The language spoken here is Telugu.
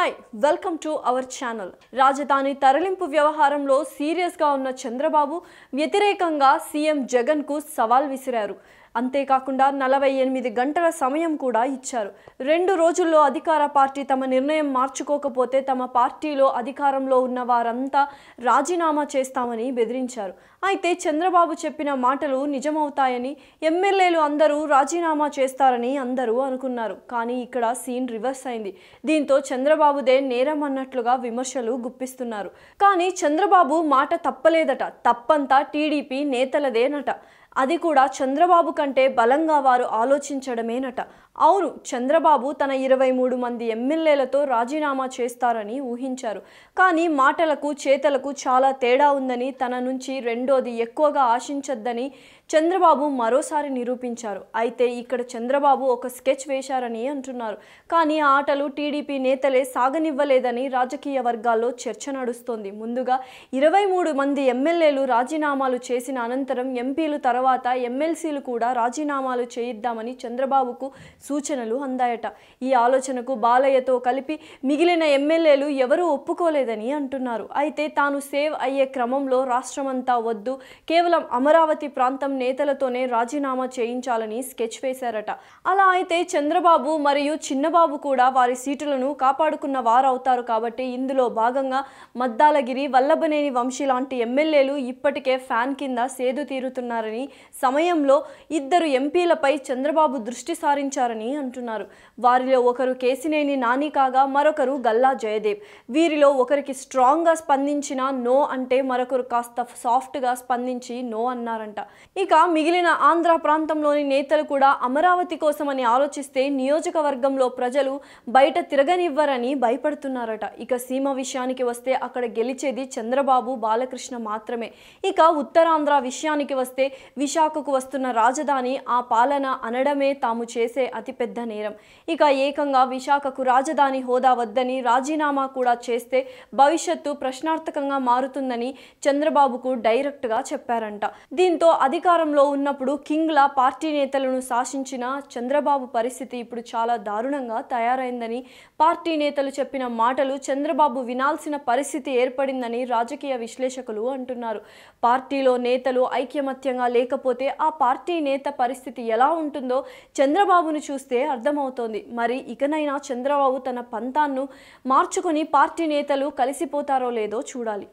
hi welcome to our channel రాజధాని తరలింపు వ్యవహారంలో సీరియస్గా ఉన్న చంద్రబాబు వ్యతిరేకంగా సీఎం జగన్కు సవాల్ విసిరారు అంతేకాకుండా నలభై ఎనిమిది గంటల సమయం కూడా ఇచ్చారు రెండు రోజుల్లో అధికార పార్టీ తమ నిర్ణయం మార్చుకోకపోతే తమ పార్టీలో అధికారంలో ఉన్న వారంతా రాజీనామా చేస్తామని బెదిరించారు అయితే చంద్రబాబు చెప్పిన మాటలు నిజమవుతాయని ఎమ్మెల్యేలు అందరూ రాజీనామా చేస్తారని అందరూ అనుకున్నారు కానీ ఇక్కడ సీన్ రివర్స్ అయింది దీంతో చంద్రబాబుదే నేరం అన్నట్లుగా విమర్శలు గుప్పిస్తున్నారు కానీ చంద్రబాబు మాట తప్పలేదట తప్పంతా టీడీపీ నేతలదేనట అది కూడా చంద్రబాబు కంటే బలంగా వారు ఆలోచించడమేనట అవును చంద్రబాబు తన ఇరవై మూడు మంది ఎమ్మెల్యేలతో రాజీనామా చేస్తారని ఊహించారు కానీ మాటలకు చేతలకు చాలా తేడా ఉందని తన నుంచి రెండోది ఎక్కువగా ఆశించొద్దని చంద్రబాబు మరోసారి నిరూపించారు అయితే ఇక్కడ చంద్రబాబు ఒక స్కెచ్ వేశారని అంటున్నారు కానీ ఆటలు టీడీపీ నేతలే సాగనివ్వలేదని రాజకీయ వర్గాల్లో చర్చ నడుస్తోంది ముందుగా ఇరవై మూడు మంది ఎమ్మెల్యేలు రాజీనామాలు చేసిన అనంతరం ఎంపీలు తర్వాత ఎమ్మెల్సీలు కూడా రాజీనామాలు చేయిద్దామని చంద్రబాబుకు సూచనలు అందాయట ఈ ఆలోచనకు బాలయ్యతో కలిపి మిగిలిన ఎమ్మెల్యేలు ఎవరూ ఒప్పుకోలేదని అంటున్నారు అయితే తాను సేవ్ అయ్యే క్రమంలో రాష్ట్రమంతా వద్దు కేవలం అమరావతి ప్రాంతం నేతలతోనే రాజీనామా చేయించాలని స్కెచ్ వేశారట అలా అయితే చంద్రబాబు మరియు చిన్నబాబు కూడా వారి సీటులను కాపాడుకున్న వారవుతారు కాబట్టి ఇందులో భాగంగా మద్దాలగిరి వల్లభనేని వంశీ లాంటి ఎమ్మెల్యేలు ఇప్పటికే ఫ్యాన్ కింద సేదు తీరుతున్నారని సమయంలో ఇద్దరు ఎంపీలపై చంద్రబాబు దృష్టి సారించారని అంటున్నారు వారిలో ఒకరు కేసినేని నాని కాగా మరొకరు గల్లా జయదేవ్ వీరిలో ఒకరికి స్ట్రాంగ్గా స్పందించిన నో అంటే మరొకరు కాస్త సాఫ్ట్గా స్పందించి నో అన్నారంట ఇక ఇక మిగిలిన ఆంధ్ర ప్రాంతంలోని నేతలు కూడా అమరావతి కోసమని ఆలోచిస్తే నియోజకవర్గంలో ప్రజలు బయట తిరగనివ్వరని భయపడుతున్నారట ఇక సీమ విషయానికి వస్తే అక్కడ గెలిచేది చంద్రబాబు బాలకృష్ణ మాత్రమే ఇక ఉత్తరాంధ్ర విషయానికి వస్తే విశాఖకు వస్తున్న రాజధాని ఆ పాలన అనడమే తాము చేసే అతిపెద్ద నేరం ఇక ఏకంగా విశాఖకు రాజధాని హోదా వద్దని రాజీనామా కూడా చేస్తే భవిష్యత్తు ప్రశ్నార్థకంగా మారుతుందని చంద్రబాబుకు డైరెక్ట్గా చెప్పారంట దీంతో అధికార అధికారంలో ఉన్నప్పుడు కింగ్లా పార్టీ నేతలను శాసించిన చంద్రబాబు పరిస్థితి ఇప్పుడు చాలా దారుణంగా తయారైందని పార్టీ నేతలు చెప్పిన మాటలు చంద్రబాబు వినాల్సిన పరిస్థితి ఏర్పడిందని రాజకీయ విశ్లేషకులు అంటున్నారు పార్టీలో నేతలు ఐక్యమత్యంగా లేకపోతే ఆ పార్టీ నేత పరిస్థితి ఎలా ఉంటుందో చంద్రబాబును చూస్తే అర్థమవుతోంది మరి ఇకనైనా చంద్రబాబు తన పంతాన్ను మార్చుకొని పార్టీ నేతలు కలిసిపోతారో లేదో చూడాలి